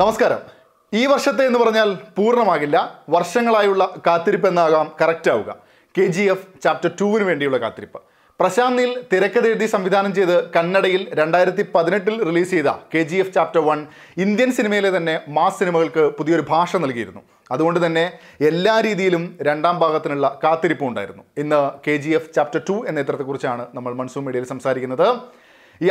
നമസ്കാരം ഈ വർഷത്തെ എന്ന് പറഞ്ഞാൽ പൂർണ്ണമാകില്ല വർഷങ്ങളായുള്ള കാത്തിരിപ്പ് എന്നാകാം കറക്റ്റ് ആവുക കെ ജി എഫ് ചാപ്റ്റർ ടൂവിന് വേണ്ടിയുള്ള കാത്തിരിപ്പ് പ്രശാന്ത് നീൽ എഴുതി സംവിധാനം ചെയ്ത് കന്നഡയിൽ രണ്ടായിരത്തി പതിനെട്ടിൽ റിലീസ് ചെയ്ത K G F chapter one Indian സിനിമയിലെ തന്നെ മാസ് സിനിമകൾക്ക് പുതിയൊരു ഭാഷ നൽകിയിരുന്നു അതുകൊണ്ട് തന്നെ എല്ലാ രീതിയിലും രണ്ടാം ഭാഗത്തിനുള്ള കാത്തിരിപ്പുണ്ടായിരുന്നു ഇന്ന് K G F chapter two എന്ന ചിത്രത്തെക്കുറിച്ചാണ് നമ്മൾ മൺസൂൺ മീഡിയയിൽ സംസാരിക്കുന്നത്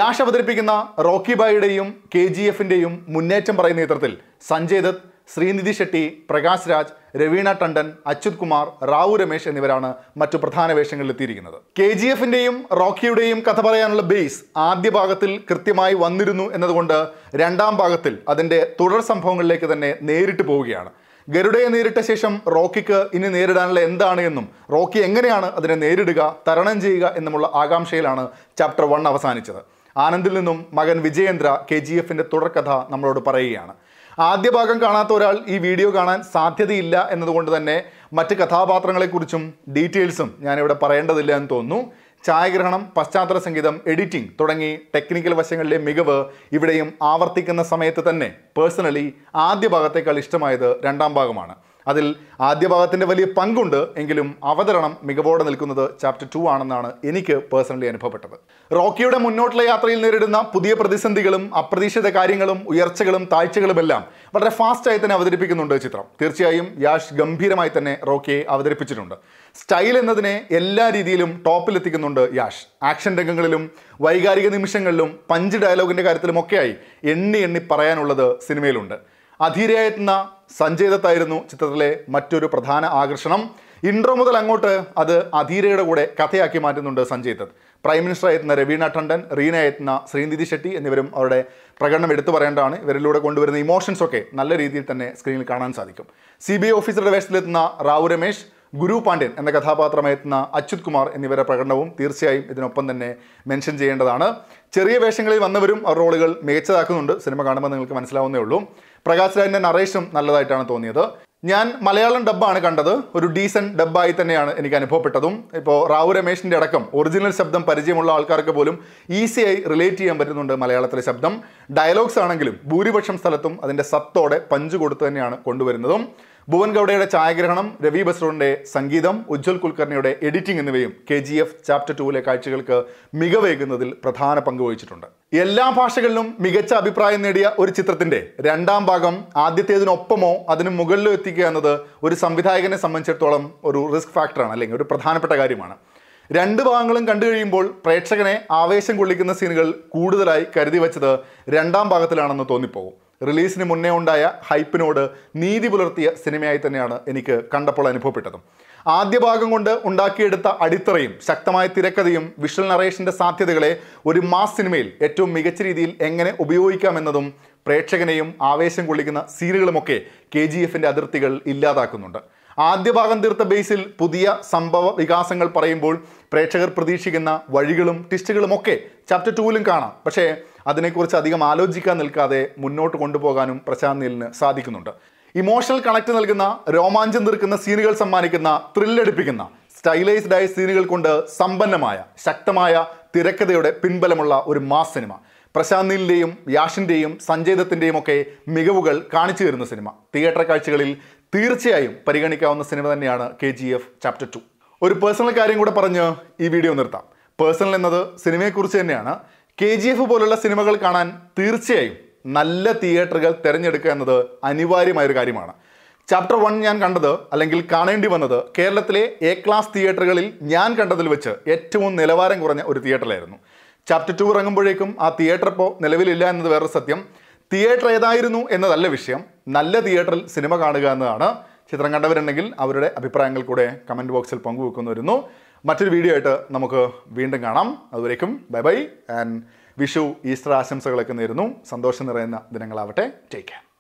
ആശ അവതരിപ്പിക്കുന്ന റോക്കി ബായിയുടെയും കെ ജി എഫിൻ്റെയും മുന്നേറ്റം പറയുന്ന നേതൃത്വത്തിൽ സഞ്ജയ് ദത്ത് ശ്രീനിധി ഷെട്ടി പ്രകാശ് രാജ് രവീണ ടണ്ടൻ അച്യുത് കുമാർ റാവു രമേശ് എന്നിവരാണ് മറ്റു പ്രധാന വേഷങ്ങളിൽ എത്തിയിരിക്കുന്നത് കെ ജി എഫിൻ്റെയും റോക്കിയുടെയും കഥ പറയാനുള്ള ബേസ് ആദ്യ ഭാഗത്തിൽ കൃത്യമായി വന്നിരുന്നു എന്നതുകൊണ്ട് രണ്ടാം ഭാഗത്തിൽ അതിൻ്റെ തുടർ സംഭവങ്ങളിലേക്ക് തന്നെ നേരിട്ട് പോവുകയാണ് ഗരുഡയെ നേരിട്ട ശേഷം റോക്കിക്ക് ഇനി നേരിടാനുള്ള എന്താണ് എന്നും റോക്കി എങ്ങനെയാണ് അതിനെ നേരിടുക തരണം ചെയ്യുക എന്നുമുള്ള ആകാംക്ഷയിലാണ് ചാപ്റ്റർ വൺ അവസാനിച്ചത് ആനന്ദിൽ നിന്നും മകൻ വിജയേന്ദ്ര കെ ജി എഫിൻ്റെ തുടർക്കഥ നമ്മളോട് പറയുകയാണ് ആദ്യ ഭാഗം കാണാത്ത ഒരാൾ ഈ വീഡിയോ കാണാൻ സാധ്യതയില്ല എന്നതുകൊണ്ട് തന്നെ മറ്റ് കഥാപാത്രങ്ങളെക്കുറിച്ചും ഡീറ്റെയിൽസും ഞാനിവിടെ പറയേണ്ടതില്ല എന്ന് തോന്നുന്നു ഛായാഗ്രഹണം പശ്ചാത്തല സംഗീതം എഡിറ്റിംഗ് തുടങ്ങി ടെക്നിക്കൽ വശങ്ങളിലെ മികവ് ഇവിടെയും ആവർത്തിക്കുന്ന സമയത്ത് തന്നെ പേഴ്സണലി ആദ്യ ഭാഗത്തേക്കാൾ ഇഷ്ടമായത് രണ്ടാം ഭാഗമാണ് അതിൽ ആദ്യ ഭാഗത്തിൻ്റെ വലിയ പങ്കുണ്ട് എങ്കിലും അവതരണം മികവോടെ നിൽക്കുന്നത് ചാപ്റ്റർ ടു ആണെന്നാണ് എനിക്ക് പേഴ്സണലി അനുഭവപ്പെട്ടത് റോക്കിയുടെ മുന്നോട്ടുള്ള യാത്രയിൽ നേരിടുന്ന പുതിയ പ്രതിസന്ധികളും അപ്രതീക്ഷിത കാര്യങ്ങളും ഉയർച്ചകളും താഴ്ചകളുമെല്ലാം വളരെ ഫാസ്റ്റായി തന്നെ അവതരിപ്പിക്കുന്നുണ്ട് ചിത്രം തീർച്ചയായും യാഷ് ഗംഭീരമായി തന്നെ റോക്കിയെ അവതരിപ്പിച്ചിട്ടുണ്ട് സ്റ്റൈൽ എന്നതിനെ എല്ലാ രീതിയിലും ടോപ്പിലെത്തിക്കുന്നുണ്ട് യാഷ് ആക്ഷൻ രംഗങ്ങളിലും വൈകാരിക നിമിഷങ്ങളിലും പഞ്ച് ഡയലോഗിൻ്റെ കാര്യത്തിലും എണ്ണി എണ്ണി പറയാനുള്ളത് സിനിമയിലുണ്ട് അധീരയ സഞ്ജയ് ദത്തായിരുന്നു ചിത്രത്തിലെ മറ്റൊരു പ്രധാന ആകർഷണം ഇൻട്രോ മുതൽ അങ്ങോട്ട് അത് അധീരയുടെ കൂടെ കഥയാക്കി മാറ്റുന്നുണ്ട് സഞ്ജയ് ദത്ത് പ്രൈം മിനിസ്റ്റർ ആയിരുന്ന രവീണ ടണ്ടൻ റീന ആയിരുന്ന ശ്രീനിധി ഷെട്ടി എന്നിവരും അവരുടെ പ്രകടനം എടുത്തു പറയേണ്ടതാണ് ഇവരിലൂടെ കൊണ്ടുവരുന്ന ഇമോഷൻസ് ഒക്കെ നല്ല രീതിയിൽ തന്നെ സ്ക്രീനിൽ കാണാൻ സാധിക്കും സി ബി ഐ ഓഫീസറുടെ വേഷത്തിലെത്തുന്ന റാവു രമേശ് ഗുരു പാണ്ഡ്യൻ എന്ന കഥാപാത്രമായിരുന്ന അച്യുത് കുമാർ എന്നിവരുടെ പ്രകടനവും തീർച്ചയായും ഇതിനൊപ്പം തന്നെ മെൻഷൻ ചെയ്യേണ്ടതാണ് ചെറിയ വേഷങ്ങളിൽ വന്നവരും റോളുകൾ മികച്ചതാക്കുന്നുണ്ട് സിനിമ കാണുമ്പോൾ നിങ്ങൾക്ക് മനസ്സിലാവുന്നേ ഉള്ളൂ പ്രകാശ് രാജിൻ്റെ നറേഷനും നല്ലതായിട്ടാണ് തോന്നിയത് ഞാൻ മലയാളം ഡബ്ബാണ് കണ്ടത് ഒരു ഡീസൻ ഡബ്ബായി തന്നെയാണ് എനിക്ക് അനുഭവപ്പെട്ടതും ഇപ്പോൾ റാവു രമേശിൻ്റെ അടക്കം ഒറിജിനൽ ശബ്ദം പരിചയമുള്ള ആൾക്കാർക്ക് പോലും ഈസിയായി റിലേറ്റ് ചെയ്യാൻ പറ്റുന്നുണ്ട് മലയാളത്തിലെ ശബ്ദം ഡയലോഗ്സ് ആണെങ്കിലും ഭൂരിപക്ഷം സ്ഥലത്തും അതിൻ്റെ സത്തോടെ പഞ്ചു കൊടുത്തു തന്നെയാണ് കൊണ്ടുവരുന്നതും ഭുവൻ ഗൗഡയുടെ ഛായാഗ്രഹണം രവി ബസ്രോണിന്റെ സംഗീതം ഉജ്ജ്വൽ കുൽക്കർണിയുടെ എഡിറ്റിംഗ് എന്നിവയും കെ ജി എഫ് ചാപ്റ്റർ ടൂവിലെ കാഴ്ചകൾക്ക് മികവേകുന്നതിൽ പ്രധാന പങ്ക് വഹിച്ചിട്ടുണ്ട് എല്ലാ ഭാഷകളിലും മികച്ച അഭിപ്രായം നേടിയ ഒരു ചിത്രത്തിന്റെ രണ്ടാം ഭാഗം ആദ്യത്തേതിനൊപ്പമോ അതിന് മുകളിലോ എത്തിക്കുക എന്നത് ഒരു സംവിധായകനെ സംബന്ധിച്ചിടത്തോളം ഒരു റിസ്ക് ഫാക്ടറാണ് അല്ലെങ്കിൽ ഒരു പ്രധാനപ്പെട്ട കാര്യമാണ് രണ്ട് ഭാഗങ്ങളും കണ്ടു കഴിയുമ്പോൾ പ്രേക്ഷകനെ ആവേശം കൊള്ളിക്കുന്ന സീനുകൾ കൂടുതലായി കരുതി വച്ചത് രണ്ടാം ഭാഗത്തിലാണെന്ന് തോന്നിപ്പോകും റിലീസിന് മുന്നേ ഉണ്ടായ ഹൈപ്പിനോട് നീതി പുലർത്തിയ സിനിമയായി തന്നെയാണ് എനിക്ക് കണ്ടപ്പോൾ അനുഭവപ്പെട്ടതും ആദ്യ ഭാഗം കൊണ്ട് ഉണ്ടാക്കിയെടുത്ത അടിത്തറയും ശക്തമായ തിരക്കഥയും വിഷ്വൽ നറേഷൻ്റെ സാധ്യതകളെ ഒരു മാസ് സിനിമയിൽ ഏറ്റവും മികച്ച രീതിയിൽ എങ്ങനെ ഉപയോഗിക്കാമെന്നതും പ്രേക്ഷകനെയും ആവേശം കൊള്ളിക്കുന്ന സീനുകളുമൊക്കെ കെ ജി എഫിൻ്റെ അതിർത്തികൾ ഇല്ലാതാക്കുന്നുണ്ട് ആദ്യ ഭാഗം തീർത്ത ബേസിൽ പുതിയ സംഭവ വികാസങ്ങൾ പറയുമ്പോൾ പ്രേക്ഷകർ പ്രതീക്ഷിക്കുന്ന വഴികളും ടിസ്റ്റുകളുമൊക്കെ ചാപ്റ്റർ ടൂവിലും കാണാം പക്ഷേ അതിനെക്കുറിച്ച് അധികം ആലോചിക്കാൻ നിൽക്കാതെ മുന്നോട്ട് കൊണ്ടുപോകാനും പ്രശാന്ത് നീലിന് സാധിക്കുന്നുണ്ട് ഇമോഷണൽ കണക്ട് നൽകുന്ന രോമാഞ്ചം തീർക്കുന്ന സീനുകൾ സമ്മാനിക്കുന്ന ത്രില്ലടിപ്പിക്കുന്ന സ്റ്റൈലൈസ്ഡ് ആയ സീനുകൾ കൊണ്ട് സമ്പന്നമായ ശക്തമായ തിരക്കഥയുടെ പിൻബലമുള്ള ഒരു മാസ് സിനിമ പ്രശാന്ത് നീലിൻ്റെയും യാഷിൻ്റെയും സഞ്ജയ്ദത്തിൻ്റെയും ഒക്കെ മികവുകൾ കാണിച്ചു തരുന്ന സിനിമ തിയേറ്റർ കാഴ്ചകളിൽ തീർച്ചയായും പരിഗണിക്കാവുന്ന സിനിമ തന്നെയാണ് K G F chapter two ഒരു പേഴ്സണൽ കാര്യം കൂടെ പറഞ്ഞ് ഈ വീഡിയോ നിർത്താം പേഴ്സണൽ എന്നത് സിനിമയെക്കുറിച്ച് തന്നെയാണ് കെ ജി എഫ് പോലുള്ള സിനിമകൾ കാണാൻ തീർച്ചയായും നല്ല തിയേറ്ററുകൾ തിരഞ്ഞെടുക്കുക എന്നത് അനിവാര്യമായൊരു കാര്യമാണ് ചാപ്റ്റർ വൺ ഞാൻ കണ്ടത് അല്ലെങ്കിൽ കാണേണ്ടി വന്നത് കേരളത്തിലെ എ ക്ലാസ് തിയേറ്ററുകളിൽ ഞാൻ കണ്ടതിൽ വെച്ച് ഏറ്റവും നിലവാരം കുറഞ്ഞ ഒരു തിയേറ്ററിലായിരുന്നു ചാപ്റ്റർ ടു ഇറങ്ങുമ്പോഴേക്കും ആ തിയേറ്റർ ഇപ്പോൾ നിലവിലില്ല എന്നത് വേറൊരു സത്യം തിയേറ്റർ ഏതായിരുന്നു എന്നതല്ല വിഷയം നല്ല തിയേറ്ററിൽ സിനിമ കാണുക എന്നതാണ് ചിത്രം കണ്ടവരുണ്ടെങ്കിൽ അവരുടെ അഭിപ്രായങ്ങൾ കൂടെ കമൻറ്റ് ബോക്സിൽ പങ്കുവെക്കുന്നു വരുന്നു മറ്റൊരു വീഡിയോ ആയിട്ട് നമുക്ക് വീണ്ടും കാണാം അതുവരേക്കും bye bye and Vishu Easter ആശംസകളൊക്കെ നേരുന്നു സന്തോഷം നിറയുന്ന ദിനങ്ങളാവട്ടെ ടേക്ക് കെയർ